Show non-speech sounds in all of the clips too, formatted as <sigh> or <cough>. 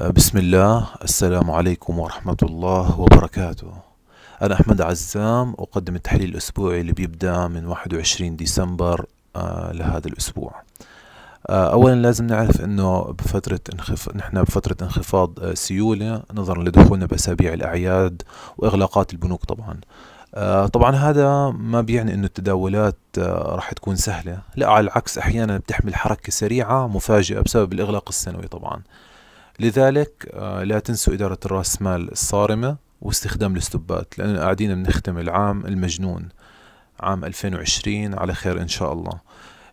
آه، بسم الله السلام عليكم ورحمة الله وبركاته أنا أحمد عزام أقدم التحليل الأسبوعي اللي بيبدأ من 21 ديسمبر آه، لهذا الأسبوع آه، أولا لازم نعرف أنه بفترة انخف... نحن بفترة انخفاض سيولة نظرا لدخولنا بأسابيع الأعياد وإغلاقات البنوك طبعا طبعا هذا ما بيعني انه التداولات راح تكون سهله لا على العكس احيانا بتحمل حركه سريعه مفاجئه بسبب الاغلاق السنوي طبعا لذلك آه، لا تنسوا إدارة الرأس مال الصارمة واستخدام الاستبات لأننا قاعدين بنختم العام المجنون عام 2020 على خير إن شاء الله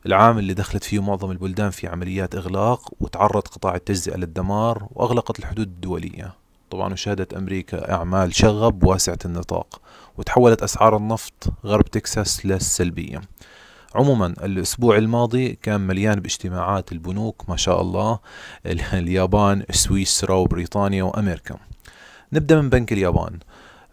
العام اللي دخلت فيه معظم البلدان في عمليات إغلاق وتعرض قطاع التجزئة للدمار وأغلقت الحدود الدولية طبعا وشهدت أمريكا أعمال شغب واسعة النطاق وتحولت أسعار النفط غرب تكساس للسلبية عموما الاسبوع الماضي كان مليان باجتماعات البنوك ما شاء الله اليابان سويسرا وبريطانيا وامريكا نبدا من بنك اليابان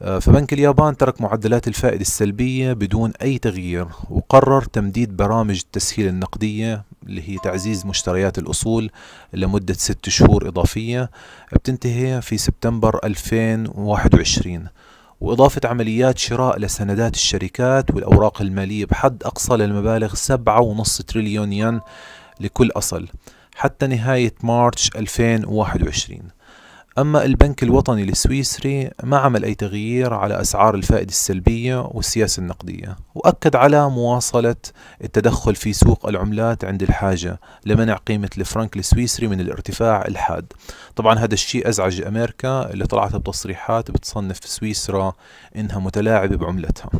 آه، فبنك اليابان ترك معدلات الفائدة السلبية بدون أي تغيير وقرر تمديد برامج التسهيل النقدية اللي هي تعزيز مشتريات الأصول لمدة ست شهور إضافية بتنتهي في سبتمبر 2021 وإضافة عمليات شراء لسندات الشركات والأوراق المالية بحد أقصى للمبالغ 7.5 تريليون ين لكل أصل حتى نهاية مارتش 2021 أما البنك الوطني السويسري ما عمل أي تغيير على أسعار الفائدة السلبية والسياسة النقدية وأكد على مواصلة التدخل في سوق العملات عند الحاجة لمنع قيمة الفرنك السويسري من الارتفاع الحاد طبعا هذا الشيء أزعج أمريكا اللي طلعت بتصريحات بتصنف سويسرا إنها متلاعبة بعملتها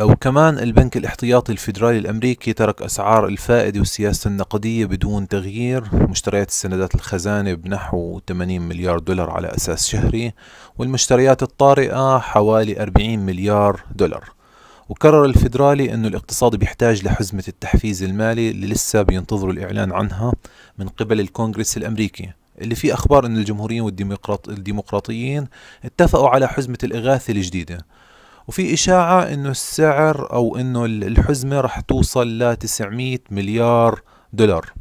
أو كمان البنك الاحتياطي الفيدرالي الأمريكي ترك أسعار الفائدة والسياسة النقدية بدون تغيير مشتريات السندات الخزانة بنحو 80 مليار دولار على أساس شهري والمشتريات الطارئة حوالي 40 مليار دولار وكرر الفيدرالي أنه الاقتصاد بيحتاج لحزمة التحفيز المالي اللي لسه بينتظروا الإعلان عنها من قبل الكونغرس الأمريكي اللي في أخبار أن الجمهوريين والديمقراطيين اتفقوا على حزمة الإغاثة الجديدة وفي إشاعة إنه السعر أو إنه الحزمة رح توصل ل 900 مليار دولار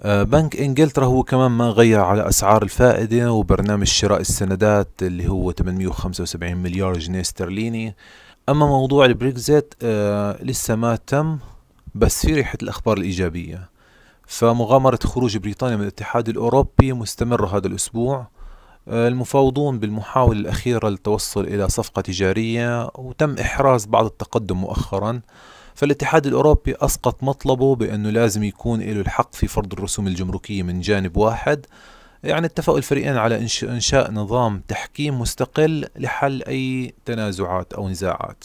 آه، بنك انجلترا هو كمان ما غير على اسعار الفائده وبرنامج شراء السندات اللي هو 875 مليار جنيه استرليني اما موضوع البريكزيت آه، لسه ما تم بس في ريحه الاخبار الايجابيه فمغامره خروج بريطانيا من الاتحاد الاوروبي مستمره هذا الاسبوع المفاوضون بالمحاولة الأخيرة للتوصل إلى صفقة تجارية وتم إحراز بعض التقدم مؤخرا فالاتحاد الأوروبي أسقط مطلبه بأنه لازم يكون له الحق في فرض الرسوم الجمركية من جانب واحد يعني اتفقوا الفريقين على إنشاء نظام تحكيم مستقل لحل أي تنازعات أو نزاعات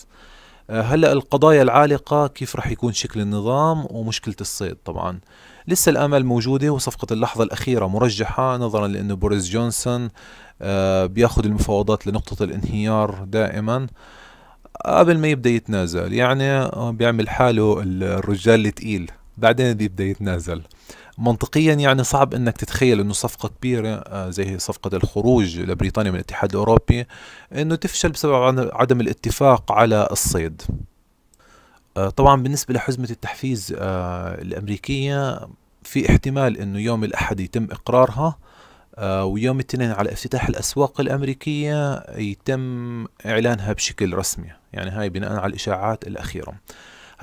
آه، هلا القضايا العالقة كيف رح يكون شكل النظام ومشكلة الصيد طبعا لسه الامل موجودة وصفقة اللحظة الأخيرة مرجحة نظرا لأنه بوريس جونسون آه، بياخذ المفاوضات لنقطة الانهيار دائما قبل ما يبدأ يتنازل يعني آه، بيعمل حاله الرجال التقيل بعدين بيبدأ يتنازل منطقيا يعني صعب انك تتخيل انه صفقه كبيره آه، زي صفقه الخروج لبريطانيا من الاتحاد الاوروبي انه تفشل بسبب عدم الاتفاق على الصيد آه، طبعا بالنسبه لحزمه التحفيز آه، الامريكيه في احتمال انه يوم الاحد يتم اقرارها ويوم الاثنين على افتتاح الاسواق الامريكيه يتم اعلانها بشكل رسمي يعني هاي بناء على الاشاعات الاخيره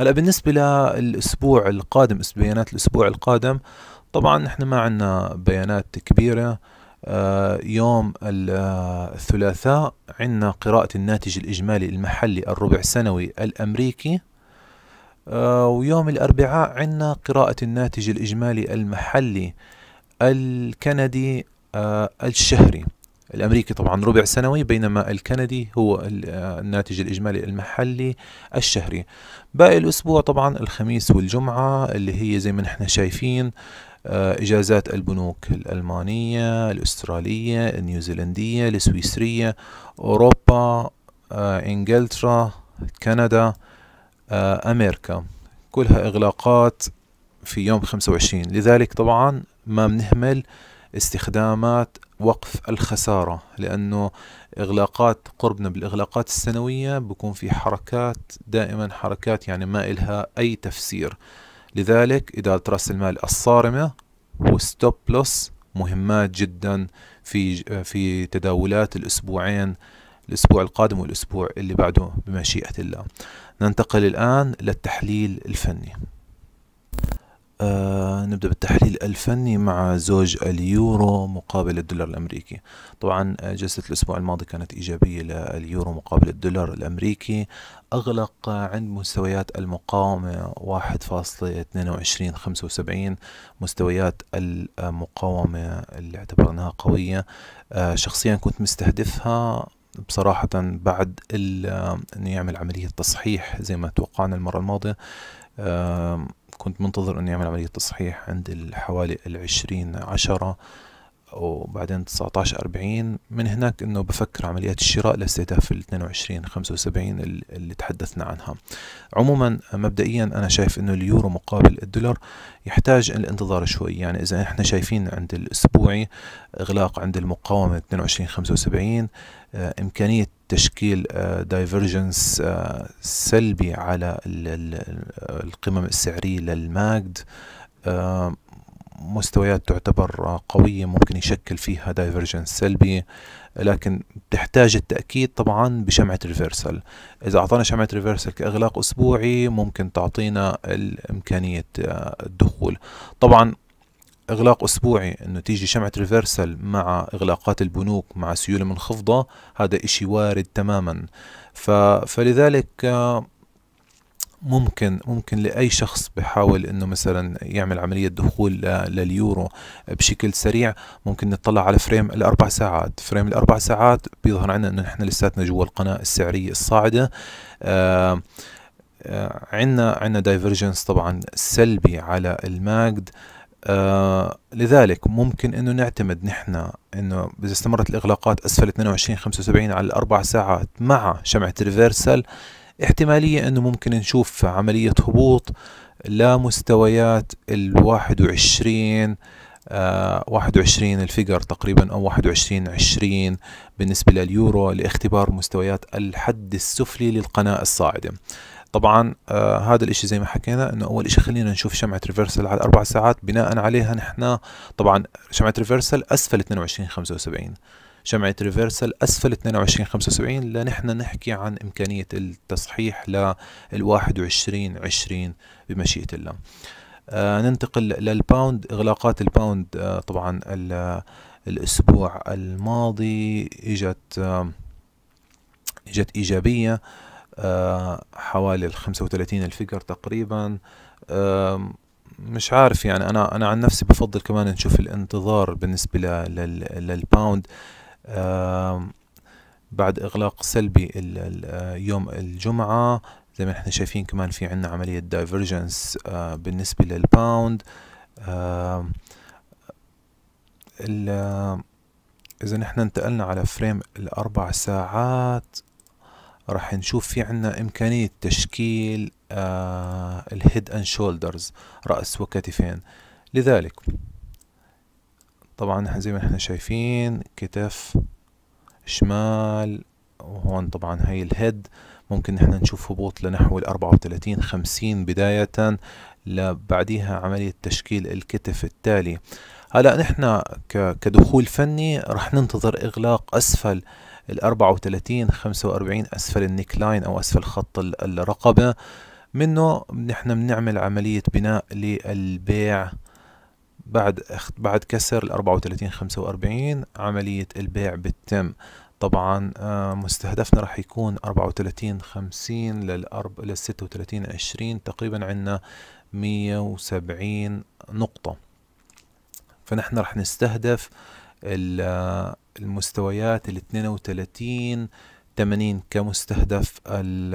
هلا بالنسبة للأسبوع القادم بيانات الأسبوع القادم طبعا احنا ما عندنا بيانات كبيرة آه، يوم الثلاثاء عندنا قراءة الناتج الإجمالي المحلي الربع سنوي الأمريكي آه، ويوم الأربعاء عندنا قراءة الناتج الإجمالي المحلي الكندي آه، الشهري الأمريكي طبعا ربع سنوي بينما الكندي هو آه، الناتج الإجمالي المحلي الشهري باقي الأسبوع طبعا الخميس والجمعة اللي هي زي ما نحن شايفين آه، إجازات البنوك الألمانية الأسترالية النيوزيلندية السويسرية أوروبا آه، إنجلترا كندا أمريكا كلها إغلاقات في يوم 25 لذلك طبعا ما بنهمل استخدامات وقف الخسارة لأنه إغلاقات قربنا بالإغلاقات السنوية بكون في حركات دائما حركات يعني ما إلها أي تفسير لذلك إدارة رأس المال الصارمة وستوب لوس مهمات جدا في في تداولات الأسبوعين الأسبوع القادم والأسبوع اللي بعده بمشيئة الله ننتقل الآن للتحليل الفني آه نبدأ بالتحليل الفني مع زوج اليورو مقابل الدولار الأمريكي طبعا آه، جلسة الأسبوع الماضي كانت إيجابية لليورو مقابل الدولار الأمريكي أغلق عند مستويات المقاومة 1.2275 مستويات المقاومة اللي اعتبرناها قوية آه شخصيا كنت مستهدفها بصراحة بعد آه، أنه يعمل عملية تصحيح زي ما توقعنا المرة الماضية آه كنت منتظر اني اعمل عملية تصحيح عند حوالي العشرين عشرة وبعدين 19 40 من هناك انه بفكر عمليات الشراء لاستهداف ال 22 75 اللي تحدثنا عنها عموما مبدئيا انا شايف انه اليورو مقابل الدولار يحتاج الانتظار شوي يعني اذا احنا شايفين عند الاسبوعي اغلاق عند المقاومه 22 75 آه، امكانيه تشكيل دايفرجنس آه، آه، سلبي على القمم السعرية للماجد آه، مستويات تعتبر قوية ممكن يشكل فيها دايفرجنس سلبي لكن تحتاج التأكيد طبعا بشمعة ريفرسال إذا أعطانا شمعة ريفرسال كإغلاق أسبوعي ممكن تعطينا إمكانية الدخول طبعا اغلاق اسبوعي انه تيجي شمعة ريفرسال مع اغلاقات البنوك مع سيولة منخفضة هذا اشي وارد تماما ف... فلذلك آه، ممكن ممكن لاي شخص بحاول انه مثلا يعمل عمليه دخول لليورو بشكل سريع ممكن نطلع على فريم الاربع ساعات فريم الاربع ساعات بيظهر عندنا انه نحن لساتنا جوا القناه السعريه الصاعده آه, آه، عندنا عندنا دايفرجنس طبعا سلبي على الماجد آه لذلك ممكن انه نعتمد نحن انه اذا استمرت الاغلاقات اسفل 22 75 على الاربع ساعات مع شمعة ريفرسال احتمالية انه ممكن نشوف عملية هبوط لمستويات ال 21 آه 21 الفيجر تقريبا او 21 20 بالنسبة لليورو لاختبار مستويات الحد السفلي للقناة الصاعدة طبعا آه هذا الاشي زي ما حكينا انه اول اشي خلينا نشوف شمعة ريفرسال على اربع ساعات بناء عليها نحنا طبعا شمعة ريفرسال اسفل 22 75 شمعة ريفرسال أسفل 22 75 لنحن نحكي عن إمكانية التصحيح لل 21 20 بمشيئة الله آه ننتقل للباوند إغلاقات الباوند آه طبعا الأسبوع الماضي إجت آه إجت إيجابية آه آه، حوالي ال 35 الفيجر تقريبا مش عارف يعني انا انا عن نفسي بفضل كمان نشوف الانتظار بالنسبه للباوند بعد اغلاق سلبي آه، يوم الجمعه زي ما احنا شايفين كمان في عندنا عمليه دايفرجنس آه، بالنسبه للباوند اذا نحن انتقلنا على فريم الاربع ساعات راح نشوف في عنا إمكانية تشكيل آه الهيد أند شولدرز رأس وكتفين لذلك طبعا زي ما احنا شايفين كتف شمال وهون طبعا هاي الهيد ممكن احنا نشوف هبوط لنحو ال 34 50 بداية لبعديها عملية تشكيل الكتف التالي هلا نحن كدخول فني رح ننتظر اغلاق اسفل ال 34 45 أسفل النيكلاين أو أسفل خط الرقبة منه نحن بنعمل عملية بناء للبيع بعد بعد كسر ال 34 45 عملية البيع بتتم طبعا آه، مستهدفنا راح يكون 34 50 لل 36 20 تقريبا عندنا 170 نقطة فنحن راح نستهدف المستويات ال 32 80 كمستهدف ال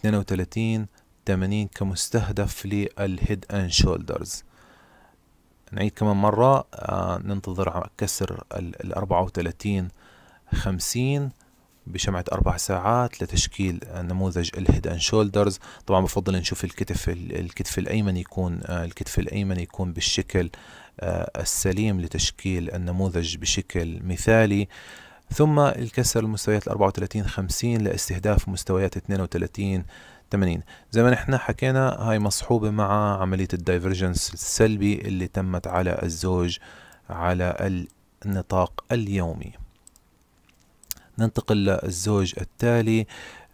32 80 كمستهدف للهيد اند شولدرز نعيد كمان مرة آه، ننتظر كسر ال 34 50 بشمعة أربع ساعات لتشكيل نموذج الهيد اند شولدرز طبعا بفضل نشوف الكتف الكتف الأيمن يكون آه، الكتف الأيمن يكون بالشكل آه، السليم لتشكيل النموذج بشكل مثالي ثم الكسر المستويات 34 50 لاستهداف مستويات 32 80 زي ما احنا حكينا هاي مصحوبة مع عملية الدايفرجنس السلبي اللي تمت على الزوج على النطاق اليومي ننتقل للزوج التالي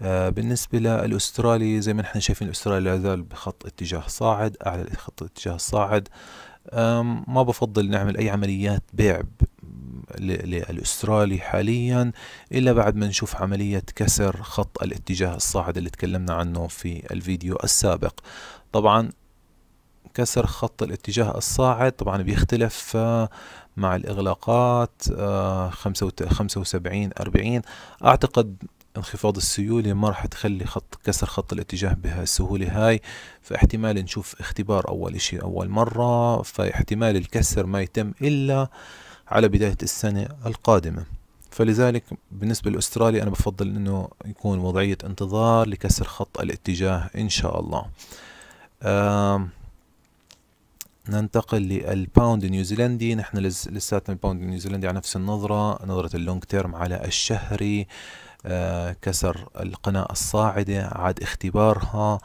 آه، بالنسبة للأسترالي زي ما نحن شايفين الأسترالي لا زال بخط اتجاه صاعد أعلى خط اتجاه الصاعد ما بفضل نعمل أي عمليات بيع للاسترالي حاليا الا بعد ما نشوف عمليه كسر خط الاتجاه الصاعد اللي تكلمنا عنه في الفيديو السابق طبعا كسر خط الاتجاه الصاعد طبعا بيختلف آه، مع الاغلاقات 75 آه، 40 اعتقد انخفاض السيولة ما راح تخلي خط كسر خط الاتجاه بهالسهولة هاي فاحتمال نشوف اختبار أول إشي أول مرة فاحتمال الكسر ما يتم إلا على بداية السنة القادمة فلذلك بالنسبة لأستراليا أنا بفضل أنه يكون وضعية انتظار لكسر خط الاتجاه إن شاء الله آه ننتقل للباوند النيوزيلندي نحن لساتنا الباوند النيوزيلندي على نفس النظرة نظرة اللونج تيرم على الشهري آه آه، كسر القناة الصاعدة عاد اختبارها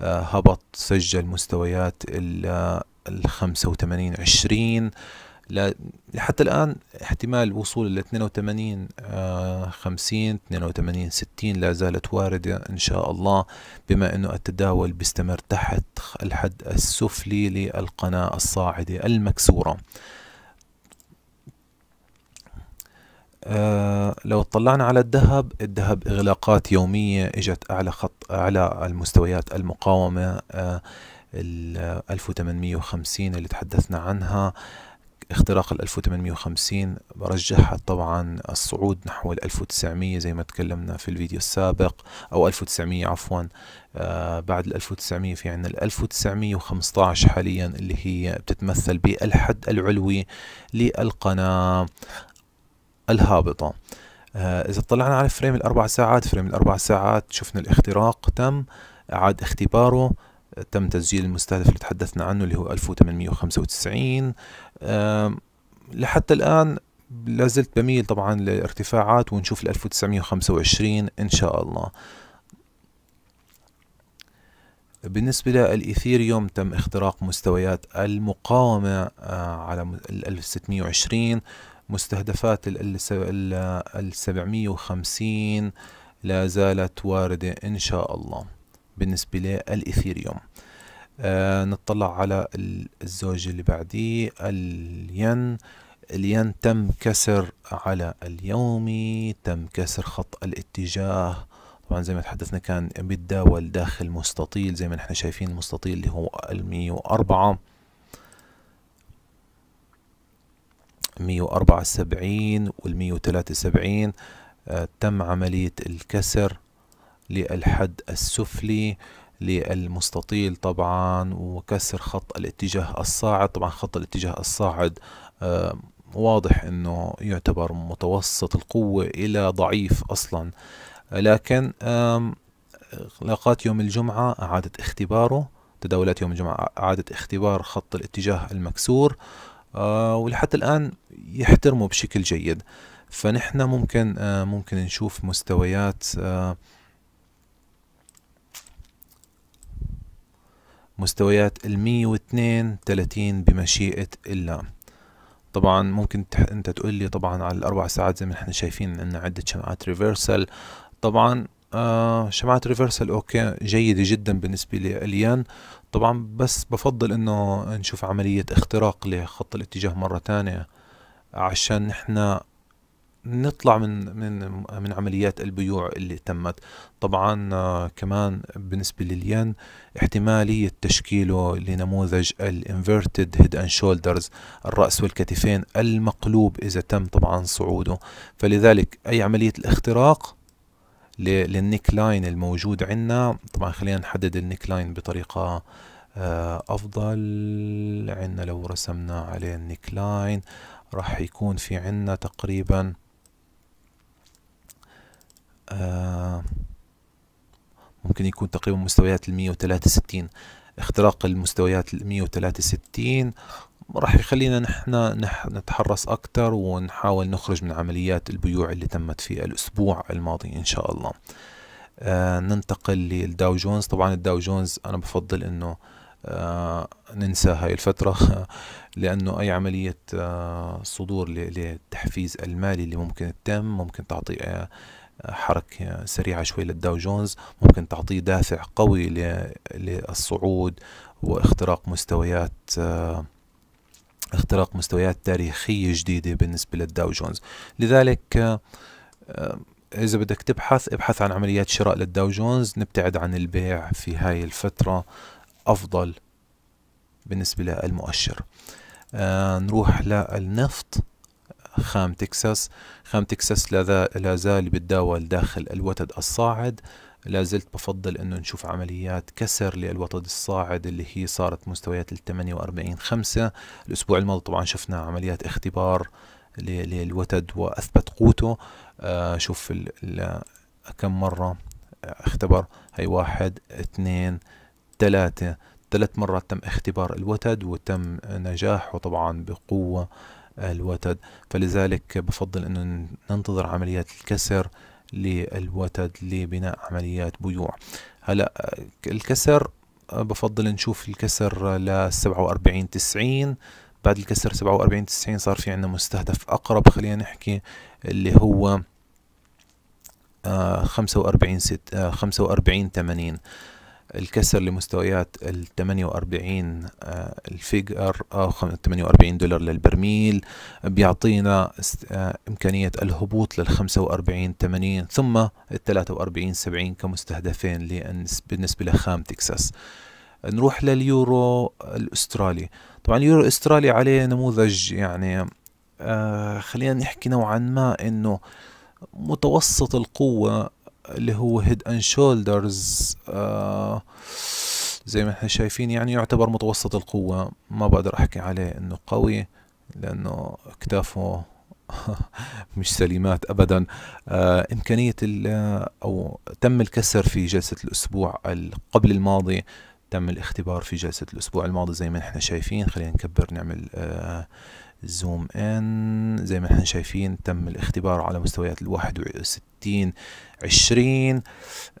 آه، هبط سجل مستويات ال 85 آه، 20 لحتى الآن احتمال وصول ل 82 50 82 60 لا زالت واردة إن شاء الله بما أنه التداول بيستمر تحت الحد السفلي للقناة الصاعدة المكسورة آه لو اطلعنا على الذهب الذهب إغلاقات يومية إجت أعلى خط أعلى المستويات المقاومة آه ال 1850 اللي تحدثنا عنها اختراق ال 1850 رجحت طبعا الصعود نحو ال 1900 زي ما تكلمنا في الفيديو السابق او 1900 عفوا آه بعد ال 1900 في عندنا ال 1915 حاليا اللي هي بتتمثل بالحد العلوي للقناة الهابطة آه، إذا طلعنا على فريم الأربع ساعات فريم الأربع ساعات شفنا الاختراق تم عاد اختباره تم تسجيل المستهدف اللي تحدثنا عنه اللي هو 1895 لحتى الآن لازلت بميل طبعا للارتفاعات ونشوف ال 1925 إن شاء الله بالنسبة للإيثيريوم تم اختراق مستويات المقاومة آه، على 1620 مستهدفات ال 750 لا زالت واردة إن شاء الله بالنسبة للإيثيريوم آه نطلع على الزوج اللي بعديه الين الين تم كسر على اليومي تم كسر خط الاتجاه طبعا زي ما تحدثنا كان بيتداول داخل مستطيل زي ما نحن شايفين المستطيل اللي هو المية وأربعة 174 وال173 آه، تم عملية الكسر للحد السفلي للمستطيل طبعا وكسر خط الاتجاه الصاعد طبعا خط الاتجاه الصاعد آه، واضح انه يعتبر متوسط القوة الى ضعيف اصلا لكن لقات يوم الجمعة اعادت اختباره تداولات يوم الجمعة اعادت اختبار خط الاتجاه المكسور آه، ولحتى الآن يحترموا بشكل جيد فنحن ممكن آه، ممكن نشوف مستويات آه، مستويات ال 132 بمشيئة الله طبعا ممكن انت تقول لي طبعا على الاربع ساعات زي ما احنا شايفين ان عدة شمعات ريفرسال طبعا شمعات شمعة ريفرسال اوكي جيدة جدا بالنسبة لأليان طبعا بس بفضل انه نشوف عملية اختراق لخط الاتجاه مرة تانية عشان نحنا نطلع من من من عمليات البيوع اللي تمت طبعا آه، كمان بالنسبة للين احتمالية تشكيله لنموذج الانفيرتد هيد اند شولدرز الرأس والكتفين المقلوب إذا تم طبعا صعوده فلذلك أي عملية الاختراق للنيك لاين الموجود عندنا طبعا خلينا نحدد النيك لاين بطريقة آه، أفضل عندنا لو رسمنا عليه النيك لاين راح يكون في عندنا تقريبا آه، ممكن يكون تقريبا مستويات المية 163 وستين اختراق المستويات المية 163 وستين راح يخلينا نحن نتحرص أكثر ونحاول نخرج من عمليات البيوع اللي تمت في الأسبوع الماضي إن شاء الله آه ننتقل للداو جونز طبعا الداو جونز أنا بفضل أنه آه ننسى هاي الفترة <laughs> لأنه أي عملية آه صدور للتحفيز المالي اللي ممكن تتم ممكن تعطي آه حركة سريعة شوي للداو جونز ممكن تعطيه دافع قوي للصعود واختراق مستويات آه اختراق مستويات تاريخية جديدة بالنسبة للداو جونز لذلك آه، آه، إذا بدك تبحث ابحث عن عمليات شراء للداو جونز نبتعد عن البيع في هاي الفترة أفضل بالنسبة للمؤشر آه، نروح للنفط خام تكساس خام تكساس لا زال بتداول داخل الوتد الصاعد لا زلت بفضل انه نشوف عمليات كسر للوتد الصاعد اللي هي صارت مستويات ال 48 5 الاسبوع الماضي طبعا شفنا عمليات اختبار للوتد واثبت قوته آه شوف ال الـ كم مره اختبر هي واحد اثنين ثلاثة ثلاث مرات تم اختبار الوتد وتم نجاحه طبعا بقوة الوتد فلذلك بفضل انه ننتظر عمليات الكسر للوتد لبناء عمليات بيوع هلا الكسر بفضل نشوف الكسر ل 47 90 بعد الكسر 47 90 صار في عندنا مستهدف اقرب خلينا نحكي اللي هو 45 6 45 80 الكسر لمستويات ال 48 آه، الفيجر او آه، 48 دولار للبرميل بيعطينا آه، امكانيه الهبوط لل 45 80 ثم ال 43 70 كمستهدفين بالنسبه لخام تكساس نروح لليورو الاسترالي طبعا اليورو الاسترالي عليه نموذج يعني آه خلينا نحكي نوعا ما انه متوسط القوة اللي هو هيد اند شولدرز زي ما احنا شايفين يعني يعتبر متوسط القوة ما بقدر احكي عليه انه قوي لانه اكتافه <laughs> مش سليمات ابدا آه امكانيه او تم الكسر في جلسه الاسبوع قبل الماضي تم الاختبار في جلسة الأسبوع الماضي زي ما نحن شايفين خلينا نكبر نعمل آه، زوم ان زي ما نحن شايفين تم الاختبار على مستويات الواحد وستين عشرين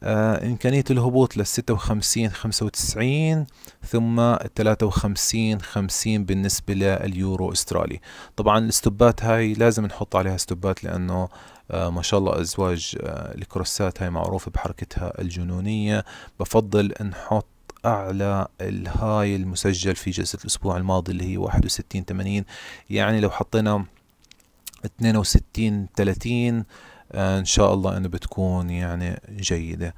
آه، إمكانية الهبوط للستة وخمسين خمسة وتسعين ثم الثلاثة وخمسين خمسين بالنسبة لليورو استرالي طبعا الاستوبات هاي لازم نحط عليها استوبات لأنه آه ما شاء الله أزواج آه الكروسات هاي معروفة بحركتها الجنونية بفضل نحط أعلى الهاي المسجل في جلسة الأسبوع الماضي اللي هي 61 80 يعني لو حطينا 62 30 آه، إن شاء الله أنه بتكون يعني جيدة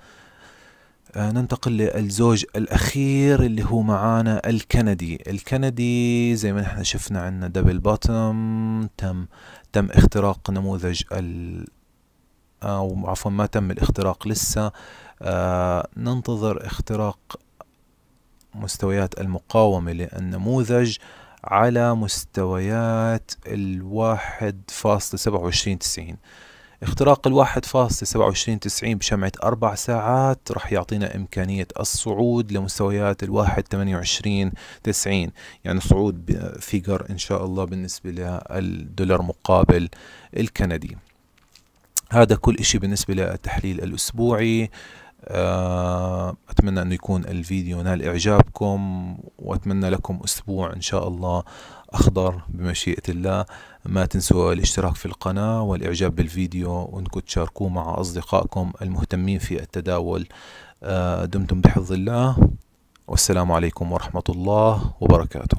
آه، ننتقل للزوج الأخير اللي هو معانا الكندي الكندي زي ما نحن شفنا عندنا دبل باتم تم تم اختراق نموذج ال أو عفوا ما تم الاختراق لسه آه ننتظر اختراق مستويات المقاومة للنموذج على مستويات الواحد فاصلة سبعة وعشرين تسعين اختراق الواحد فاصلة سبعة وعشرين تسعين بشمعة أربع ساعات رح يعطينا إمكانية الصعود لمستويات الواحد ثمانية وعشرين تسعين يعني صعود فيجر إن شاء الله بالنسبة للدولار مقابل الكندي هذا كل إشي بالنسبة للتحليل الأسبوعي آه، أتمنى أنه يكون الفيديو نال إعجابكم وأتمنى لكم أسبوع إن شاء الله أخضر بمشيئة الله ما تنسوا الاشتراك في القناة والإعجاب بالفيديو وأنكم تشاركوه مع أصدقائكم المهتمين في التداول آه، دمتم بحفظ الله والسلام عليكم ورحمة الله وبركاته